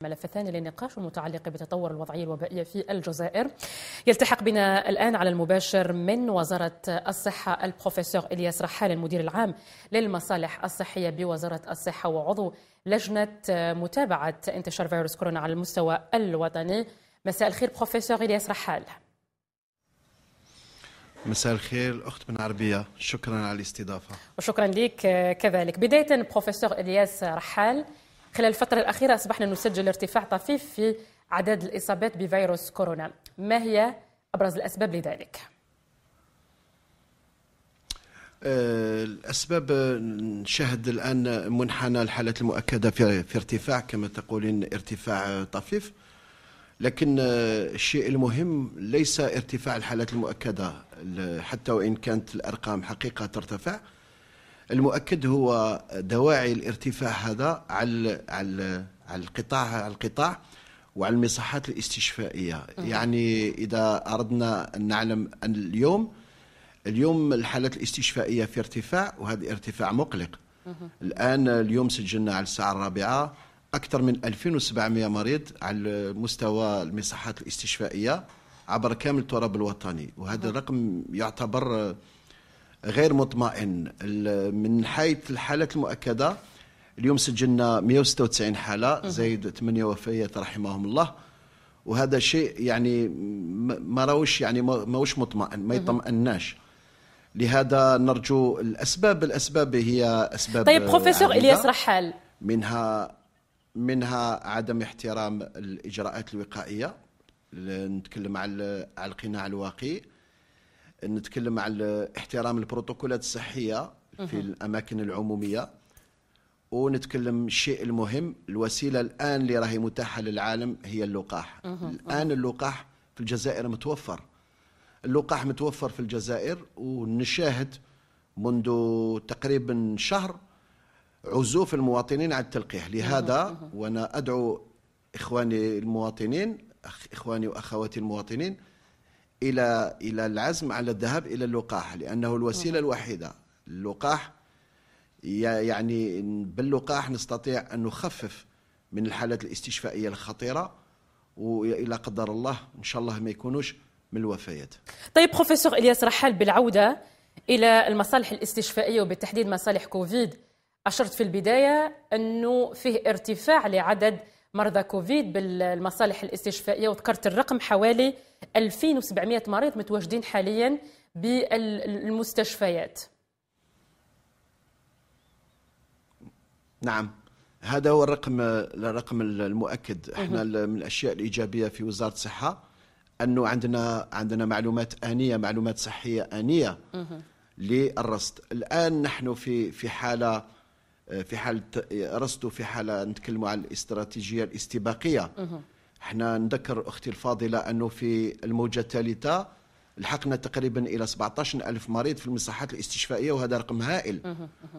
ملف ثاني للنقاش المتعلق بتطور الوضعية الوبائية في الجزائر يلتحق بنا الآن على المباشر من وزارة الصحة البروفيسور إلياس رحال المدير العام للمصالح الصحية بوزارة الصحة وعضو لجنة متابعة انتشار فيروس كورونا على المستوى الوطني مساء الخير بروفيسور إلياس رحال مساء الخير أخت بن عربيه شكرا على الاستضافه وشكرا لك آه، كذلك بدايه بروفيسور الياس رحال خلال الفترة الأخيرة أصبحنا نسجل ارتفاع طفيف في عدد الإصابات بفيروس كورونا ما هي أبرز الأسباب لذلك؟ آه، الاسباب نشاهد الان منحنى الحالات المؤكده في في ارتفاع كما تقولين ارتفاع طفيف لكن آه، الشيء المهم ليس ارتفاع الحالات المؤكده حتى وان كانت الارقام حقيقه ترتفع المؤكد هو دواعي الارتفاع هذا على على على القطاع على القطاع وعلى المصحات الاستشفائيه يعني اذا اردنا ان نعلم ان اليوم اليوم الحالات الاستشفائيه في ارتفاع وهذا ارتفاع مقلق الان اليوم سجلنا على الساعه الرابعه اكثر من 2700 مريض على مستوى المصحات الاستشفائيه عبر كامل التراب الوطني وهذا الرقم يعتبر غير مطمئن من حيث الحالات المؤكده اليوم سجلنا 196 حاله زائد 8 وفيات رحمهم الله وهذا شيء يعني ما راوش يعني ماهوش مطمئن ما يطمئناش لهذا نرجو الاسباب الاسباب هي اسباب طيب بروفيسور الياس رحال منها منها عدم احترام الاجراءات الوقائيه نتكلم على على القناع الواقي نتكلم على احترام البروتوكولات الصحيه في الاماكن العموميه ونتكلم الشيء المهم الوسيله الان اللي راهي متاحه للعالم هي اللقاح الان اللقاح في الجزائر متوفر اللقاح متوفر في الجزائر ونشاهد منذ تقريبا شهر عزوف المواطنين على التلقيح لهذا وانا ادعو اخواني المواطنين اخواني واخواتي المواطنين الى الى العزم على الذهاب الى اللقاح لانه الوسيله نعم. الوحيده اللقاح يعني باللقاح نستطيع ان نخفف من الحالات الاستشفائيه الخطيره والى قدر الله ان شاء الله ما يكونوش من الوفيات. طيب بروفيسور الياس رحال بالعوده الى المصالح الاستشفائيه وبالتحديد مصالح كوفيد اشرت في البدايه انه فيه ارتفاع لعدد مرضى كوفيد بالمصالح الاستشفائيه وذكرت الرقم حوالي 2700 مريض متواجدين حاليا بالمستشفيات نعم هذا هو الرقم الرقم المؤكد احنا من الاشياء الايجابيه في وزاره الصحه انه عندنا عندنا معلومات انيه معلومات صحيه انيه للرصد الان نحن في في حاله في حال رصدوا في حاله نتكلموا على الاستراتيجيه الاستباقيه احنا نذكر اختي الفاضله انه في الموجه الثالثه لحقنا تقريبا الى 17 ألف مريض في المصحات الاستشفائيه وهذا رقم هائل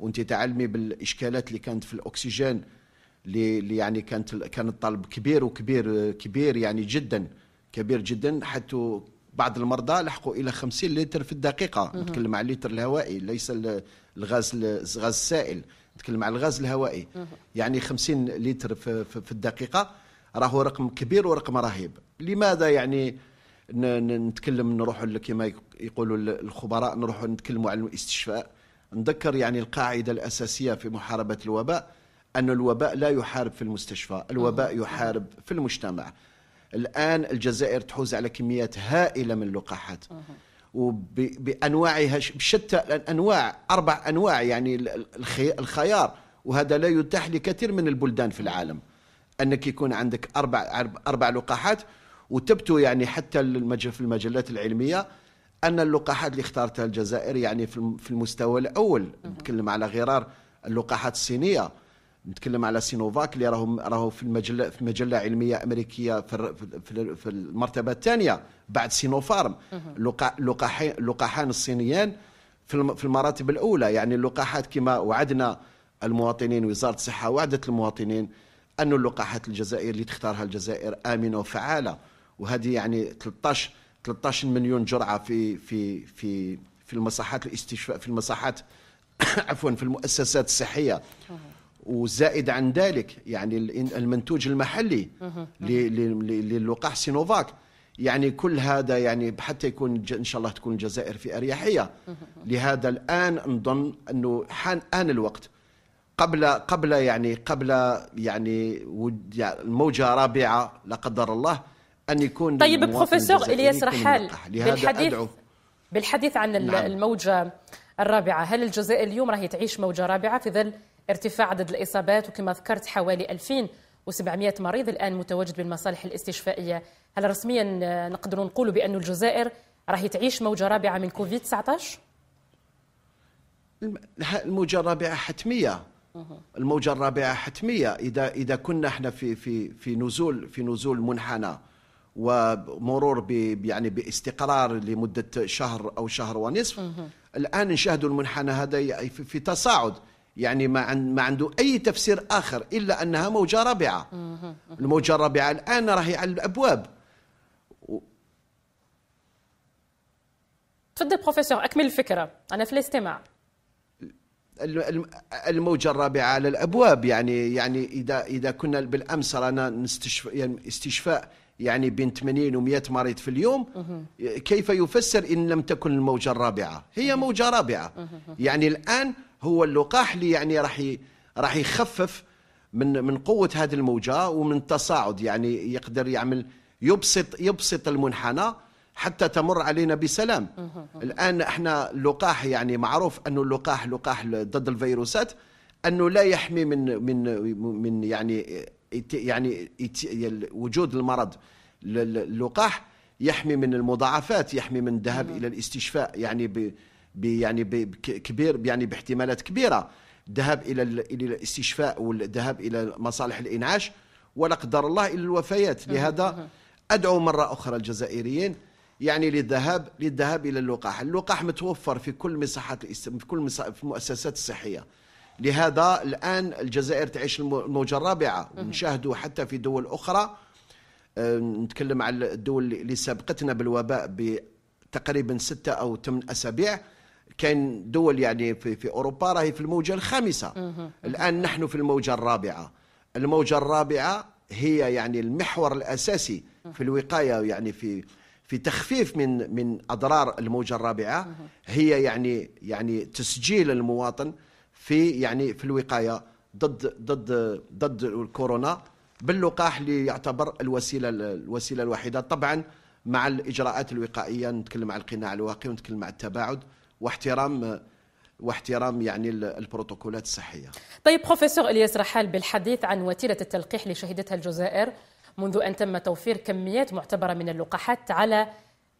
وانت تعلمي بالاشكالات اللي كانت في الاكسجين اللي يعني كانت كان الطلب كبير وكبير كبير يعني جدا كبير جدا حتى بعض المرضى لحقوا الى 50 لتر في الدقيقه نتكلم على اللتر الهوائي ليس الغاز الغاز السائل نتكلم على الغاز الهوائي يعني 50 لتر في, في الدقيقه راهو رقم كبير ورقم رهيب لماذا يعني نتكلم نروحوا كما يقولوا الخبراء نروحوا نتكلموا على الاستشفاء نذكر يعني القاعده الاساسيه في محاربه الوباء ان الوباء لا يحارب في المستشفى الوباء يحارب في المجتمع الان الجزائر تحوز على كميات هائله من اللقاحات وبانواعها بشتى الانواع اربع انواع يعني الخيار وهذا لا يتاح لكثير من البلدان في العالم انك يكون عندك اربع اربع لقاحات وتبتو يعني حتى في المجلات العلميه ان اللقاحات اللي اختارتها الجزائر يعني في المستوى الاول نتكلم على غرار اللقاحات الصينيه نتكلم على سينوفاك اللي راهو راهو في المجله في مجله علميه امريكيه في في المرتبه الثانيه بعد سينوفارم اللقاحين اللقاحان الصينيان في المراتب الاولى يعني اللقاحات كما وعدنا المواطنين وزاره الصحه وعدت المواطنين أن اللقاحات الجزائر اللي تختارها الجزائر امنه وفعاله وهذه يعني 13 13 مليون جرعه في في في في المساحات الاستشفاء في المساحات عفوا في المؤسسات الصحيه وزائد عن ذلك يعني المنتوج المحلي للقاح سينوفاك يعني كل هذا يعني حتى يكون ان شاء الله تكون الجزائر في اريحيه لهذا الان نظن انه حان ان الوقت قبل قبل يعني قبل يعني الموجه رابعه لا قدر الله ان يكون طيب بروفيسور الياس رحال بالحديث أدعو بالحديث عن نعم. الموجه الرابعه هل الجزائر اليوم راهي تعيش موجه رابعه في ظل ارتفاع عدد الإصابات وكما ذكرت حوالي 2700 مريض الآن متواجد بالمصالح الاستشفائية هل رسميا آه، نقدر نقول بأن الجزائر راهي تعيش موجة رابعة من كوفيد 19 الموجة الرابعة حتمية الموجة الرابعة حتمية إذا إذا كنا احنا في في في نزول في نزول منحنى ومرور ب يعني باستقرار لمدة شهر أو شهر ونصف الآن نشاهد المنحنى هذا في تصاعد يعني ما ما عنده اي تفسير اخر الا انها موجه رابعه الموجه الرابعه الان راهي على الابواب تفضل بروفيسور اكمل الفكره انا في الاستماع الموجة الرابعة على الأبواب يعني يعني إذا إذا كنا بالأمس رانا نستشفى يعني استشفاء يعني بين 80 و 100 مريض في اليوم كيف يفسر إن لم تكن الموجة الرابعة؟ هي موجة رابعة يعني الآن هو اللقاح اللي يعني راح راح يخفف من من قوه هذه الموجه ومن التصاعد يعني يقدر يعمل يبسط يبسط المنحنى حتى تمر علينا بسلام الان احنا اللقاح يعني معروف انه اللقاح لقاح ضد الفيروسات انه لا يحمي من من من يعني يعني وجود المرض اللقاح يحمي من المضاعفات يحمي من الذهاب الى الاستشفاء يعني يعني كبير يعني باحتمالات كبيره الذهاب الى الى الاستشفاء والذهاب الى مصالح الانعاش ولا قدر الله الى الوفيات لهذا ادعو مره اخرى الجزائريين يعني للذهاب للذهاب الى اللقاح اللقاح متوفر في كل مساحات في كل في المؤسسات الصحيه لهذا الان الجزائر تعيش الموجه الرابعه ونشاهدوا حتى في دول اخرى آه، نتكلم على الدول اللي سبقتنا بالوباء بتقريبا ستة أو ثمان أسابيع كان دول يعني في, في أوروبا راهي في الموجة الخامسة الآن نحن في الموجة الرابعة الموجة الرابعة هي يعني المحور الأساسي في الوقاية يعني في في تخفيف من من أضرار الموجة الرابعة هي يعني يعني تسجيل المواطن في يعني في الوقاية ضد ضد ضد الكورونا باللقاح اللي يعتبر الوسيله الوسيله الوحيده طبعا مع الاجراءات الوقائيه نتكلم على القناع الواقي ونتكلم على التباعد واحترام واحترام يعني البروتوكولات الصحيه. طيب بروفيسور الياس رحال بالحديث عن وتيره التلقيح اللي شهدتها الجزائر منذ ان تم توفير كميات معتبره من اللقاحات على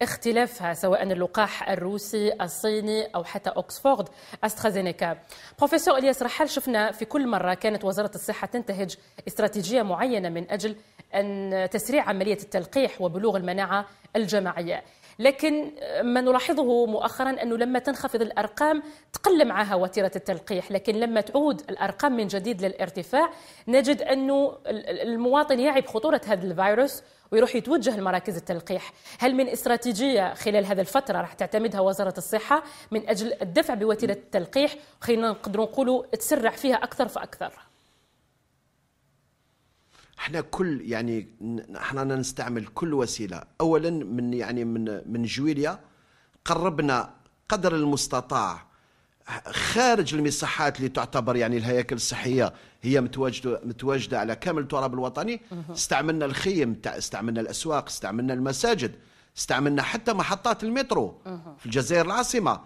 اختلافها سواء اللقاح الروسي الصيني أو حتى اوكسفورد أسترازينيكا بروفيسور إلياس رحال شفنا في كل مرة كانت وزارة الصحة تنتهج استراتيجية معينة من أجل أن تسريع عملية التلقيح وبلوغ المناعة الجماعية لكن ما نلاحظه مؤخرا أنه لما تنخفض الأرقام تقل معها وتيرة التلقيح لكن لما تعود الأرقام من جديد للارتفاع نجد أنه المواطن يعي بخطورة هذا الفيروس ويروح يتوجه لمراكز التلقيح هل من استراتيجية خلال هذه الفترة راح تعتمدها وزارة الصحة من أجل الدفع بوتيرة التلقيح خلينا نقدروا نقولوا تسرع فيها أكثر فأكثر احنا كل يعني احنا نستعمل كل وسيله اولا من يعني من من جويليا قربنا قدر المستطاع خارج المساحات اللي تعتبر يعني الهياكل الصحيه هي متواجده متواجده على كامل التراب الوطني استعملنا الخيم استعملنا الاسواق استعملنا المساجد استعملنا حتى محطات المترو في الجزائر العاصمه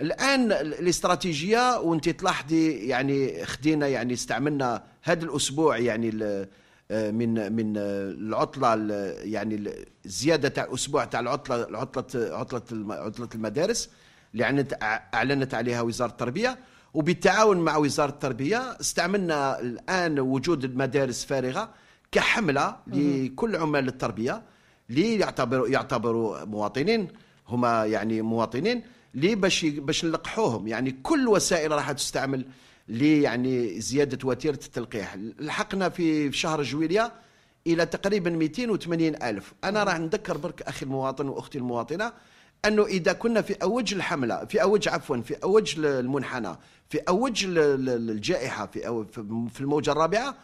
الان الاستراتيجيه وانت تلاحظي يعني خدينا يعني استعملنا هذا الاسبوع يعني من من العطله يعني الزياده تاع اسبوع تاع العطله عطله عطله عطله المدارس اللي اعلنت عليها وزاره التربيه وبالتعاون مع وزاره التربيه استعملنا الان وجود المدارس فارغه كحمله لكل عمال التربيه اللي يعتبروا يعتبروا مواطنين هما يعني مواطنين لي باش باش نلقحوهم يعني كل وسائل راح تستعمل ليعني زياده وتيره التلقيح لحقنا في شهر جويليه الى تقريبا 280 الف انا راح نذكر برك اخي المواطن واختي المواطنه انه اذا كنا في اوج الحمله في اوج عفوا في اوج المنحنى في اوج الجائحه في أو في الموجه الرابعه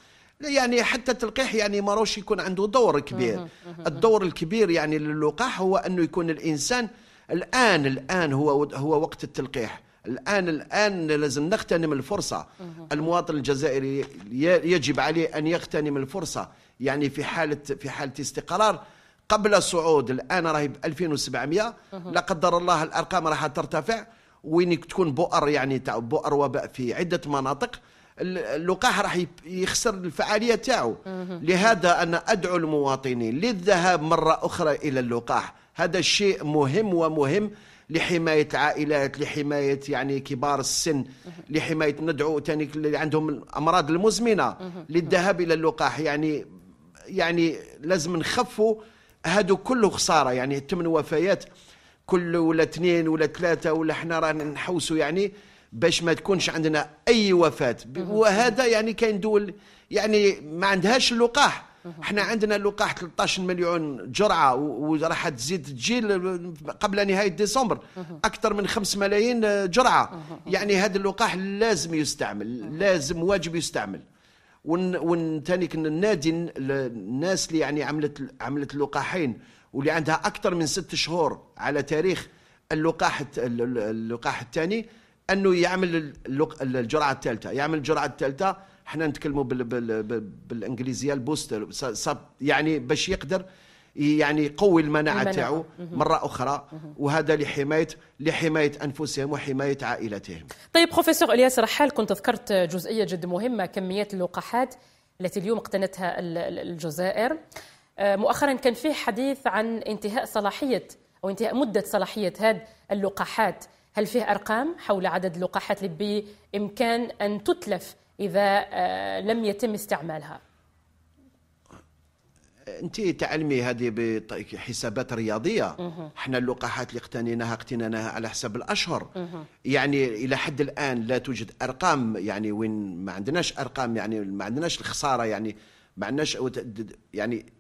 يعني حتى التلقيح يعني ما روش يكون عنده دور كبير الدور الكبير يعني للقاح هو انه يكون الانسان الان الان هو هو وقت التلقيح الآن الآن لازم نغتنم الفرصة المواطن الجزائري يجب عليه أن يغتنم الفرصة يعني في حالة في حالة استقرار قبل الصعود الآن راهي ب 2700 لا قدر الله الأرقام راح ترتفع وين تكون بؤر يعني تاع بؤر وباء في عدة مناطق اللقاح راح يخسر الفعالية تاعو لهذا أنا أدعو المواطنين للذهاب مرة أخرى إلى اللقاح هذا الشيء مهم ومهم لحمايه عائلات لحمايه يعني كبار السن لحمايه ندعو تاني اللي عندهم الامراض المزمنه للذهاب الى اللقاح يعني يعني لازم نخفوا هادو كله خساره يعني تمن وفيات كل ولا اثنين ولا ثلاثه ولا احنا رانا نحوسوا يعني باش ما تكونش عندنا اي وفاه وهذا يعني كاين دول يعني ما عندهاش اللقاح احنا عندنا اللقاح 13 مليون جرعه وراح تزيد تجي قبل نهايه ديسمبر اكثر من 5 ملايين جرعه يعني هذا اللقاح لازم يستعمل لازم واجب يستعمل ون ون ثاني الناس اللي يعني عملت عملت لقاحين واللي عندها اكثر من ست شهور على تاريخ اللقاح اللقاح الثاني انه يعمل الجرعه الثالثه يعمل الجرعه الثالثه احنا نتكلموا بال بال بالانجليزيه البوستر يعني باش يقدر يعني يقوي المناعه تاعو مره اخرى وهذا لحمايه لحمايه انفسهم وحمايه عائلتهم. طيب بروفيسور الياس رحال كنت ذكرت جزئيه جد مهمه كميات اللقاحات التي اليوم اقتنتها الجزائر. آه، مؤخرا كان فيه حديث عن انتهاء صلاحيه او انتهاء مده صلاحيه هذه اللقاحات، هل فيه ارقام حول عدد اللقاحات اللي بامكان ان تتلف إذا آه، لم يتم استعمالها انت تعلمي هذه بحسابات رياضيه احنا اللقاحات اللي اقتنيناها اقتنيناها على حساب الاشهر يعني الى حد الان لا توجد ارقام يعني وين ما عندناش ارقام يعني ما عندناش الخساره يعني ما عندناش يعني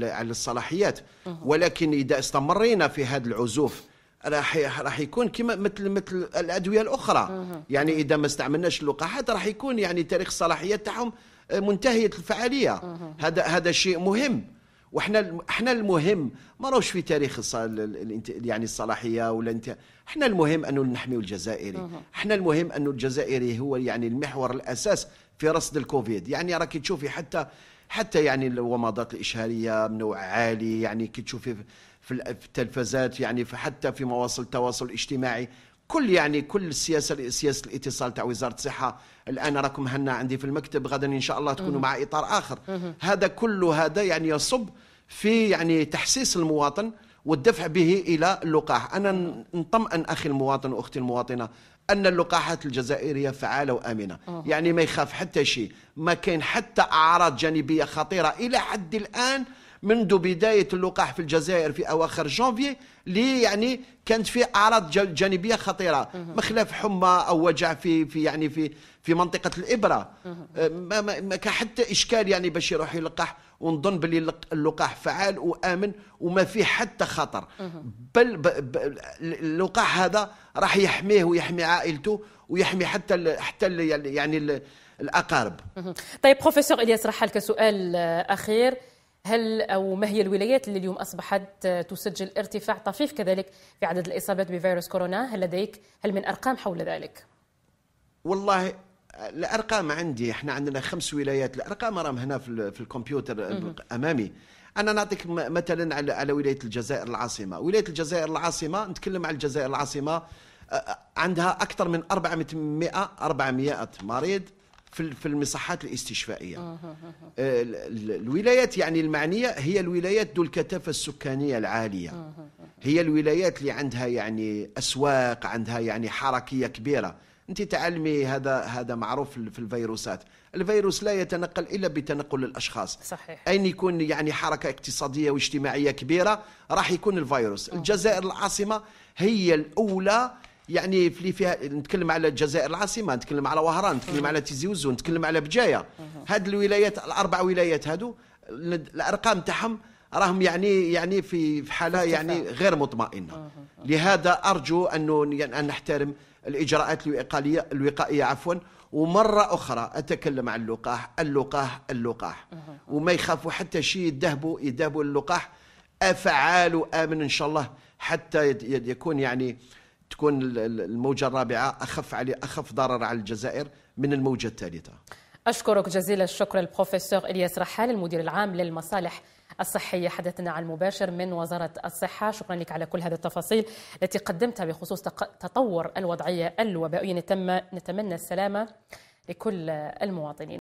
على الصلاحيات ولكن اذا استمرينا في هذا العزوف راح راح يكون كما مثل مثل الادويه الاخرى يعني اذا ما استعملناش اللقاحات راح يكون يعني تاريخ الصلاحيه تاعهم آه، منتهيه الفعاليه هذا هذا شيء مهم وحنا احنا المهم ما راهوش في تاريخ الصال يعني الصلاحيه ولا انت احنا المهم انه نحميو الجزائري احنا المهم انه الجزائري هو يعني المحور الاساس في رصد الكوفيد يعني راكي تشوفي حتى حتى يعني الومضات الاشهاريه من نوع عالي يعني كي تشوفي في التلفزات يعني حتى في مواصل التواصل الاجتماعي كل يعني كل السياسه سياسه الاتصال تاع وزاره الصحه الان راكم هنا عندي في المكتب غدا ان شاء الله تكونوا مع اطار اخر هذا كل هذا يعني يصب في يعني تحسيس المواطن والدفع به الى اللقاح انا نطمئن اخي المواطن واختي المواطنه ان اللقاحات الجزائريه فعاله وامنه أوه. يعني ما يخاف حتى شيء ما كاين حتى اعراض جانبيه خطيره الى حد الان منذ بدايه اللقاح في الجزائر في اواخر جانفي اللي يعني كانت فيه اعراض جانبيه خطيره مخلاف حمى او وجع في في يعني في في منطقه الابره أه، ما, ما كان حتى اشكال يعني باش يروح يلقح ونظن باللي اللقاح فعال وامن وما فيه حتى خطر بل, اللقاح هذا راح يحميه ويحمي عائلته ويحمي حتى حتى يعني الاقارب طيب بروفيسور الياس رحل سؤال آه، اخير هل أو ما هي الولايات اللي اليوم أصبحت آه، تسجل ارتفاع طفيف كذلك في عدد الإصابات بفيروس كورونا هل لديك هل من أرقام حول ذلك؟ والله آه، الارقام عندي احنا عندنا خمس ولايات الارقام راهم هنا في, في الكمبيوتر آه، امامي انا نعطيك مثلا على, على ولايه الجزائر العاصمه ولايه الجزائر العاصمه نتكلم على الجزائر العاصمه عندها اكثر من 400 400 مريض في المصحات الاستشفائيه آه، آه، آه، الولايات يعني المعنيه هي الولايات ذو الكثافه السكانيه العاليه هي الولايات اللي عندها يعني اسواق عندها يعني حركيه كبيره انت تعلمي هذا هذا معروف في الفيروسات الفيروس لا يتنقل الا بتنقل الاشخاص صحيح اين يكون يعني حركه اقتصاديه واجتماعيه كبيره راح يكون الفيروس الجزائر العاصمه هي الاولى يعني في اللي فيها نتكلم على الجزائر العاصمه نتكلم على وهران نتكلم على تيزي وزو نتكلم على بجايه هذه الولايات الاربع ولايات هادو الارقام تاعهم راهم يعني يعني في في حاله يعني غير مطمئنه لهذا ارجو انه يعني أن نحترم الاجراءات الوقائيه الوقائيه عفوا ومرة أخرى أتكلم عن اللقاح اللقاح اللقاح وما يخافوا حتى شيء يذهبوا يذهبوا اللقاح أفعال آمن إن شاء الله حتى يكون يعني تكون الموجه الرابعه اخف علي اخف ضرر على الجزائر من الموجه الثالثه. اشكرك جزيل الشكر البروفيسور الياس رحال المدير العام للمصالح الصحيه حدثنا عن المباشر من وزاره الصحه شكرا لك على كل هذه التفاصيل التي قدمتها بخصوص تطور الوضعيه الوبائيه نتم نتمنى السلامه لكل المواطنين